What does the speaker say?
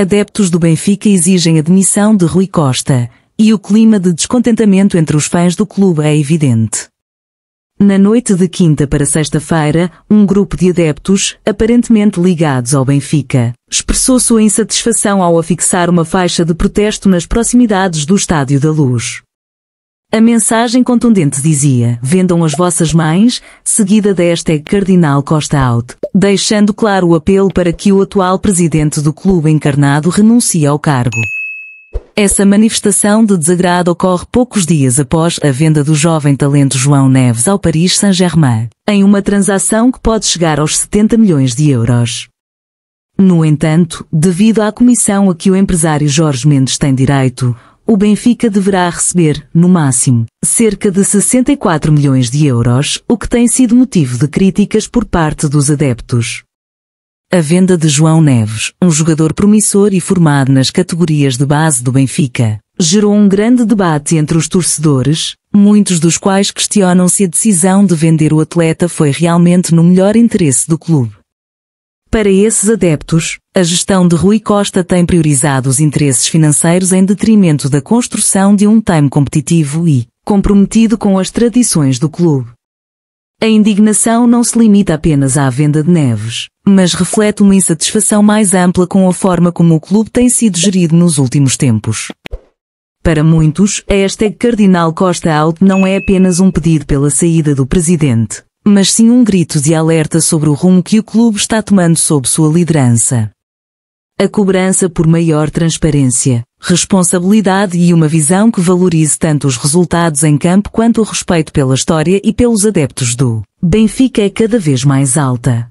adeptos do Benfica exigem a demissão de Rui Costa, e o clima de descontentamento entre os fãs do clube é evidente. Na noite de quinta para sexta-feira, um grupo de adeptos, aparentemente ligados ao Benfica, expressou sua insatisfação ao afixar uma faixa de protesto nas proximidades do Estádio da Luz. A mensagem contundente dizia, vendam as vossas mães, seguida da hashtag Cardinal Costa Out, deixando claro o apelo para que o atual presidente do clube encarnado renuncie ao cargo. Essa manifestação de desagrado ocorre poucos dias após a venda do jovem talento João Neves ao Paris Saint-Germain, em uma transação que pode chegar aos 70 milhões de euros. No entanto, devido à comissão a que o empresário Jorge Mendes tem direito, o Benfica deverá receber, no máximo, cerca de 64 milhões de euros, o que tem sido motivo de críticas por parte dos adeptos. A venda de João Neves, um jogador promissor e formado nas categorias de base do Benfica, gerou um grande debate entre os torcedores, muitos dos quais questionam se a decisão de vender o atleta foi realmente no melhor interesse do clube. Para esses adeptos, a gestão de Rui Costa tem priorizado os interesses financeiros em detrimento da construção de um time competitivo e comprometido com as tradições do clube. A indignação não se limita apenas à venda de Neves, mas reflete uma insatisfação mais ampla com a forma como o clube tem sido gerido nos últimos tempos. Para muitos, a hashtag Cardinal Costa Out não é apenas um pedido pela saída do presidente, mas sim um grito de alerta sobre o rumo que o clube está tomando sob sua liderança. A cobrança por maior transparência, responsabilidade e uma visão que valorize tanto os resultados em campo quanto o respeito pela história e pelos adeptos do Benfica é cada vez mais alta.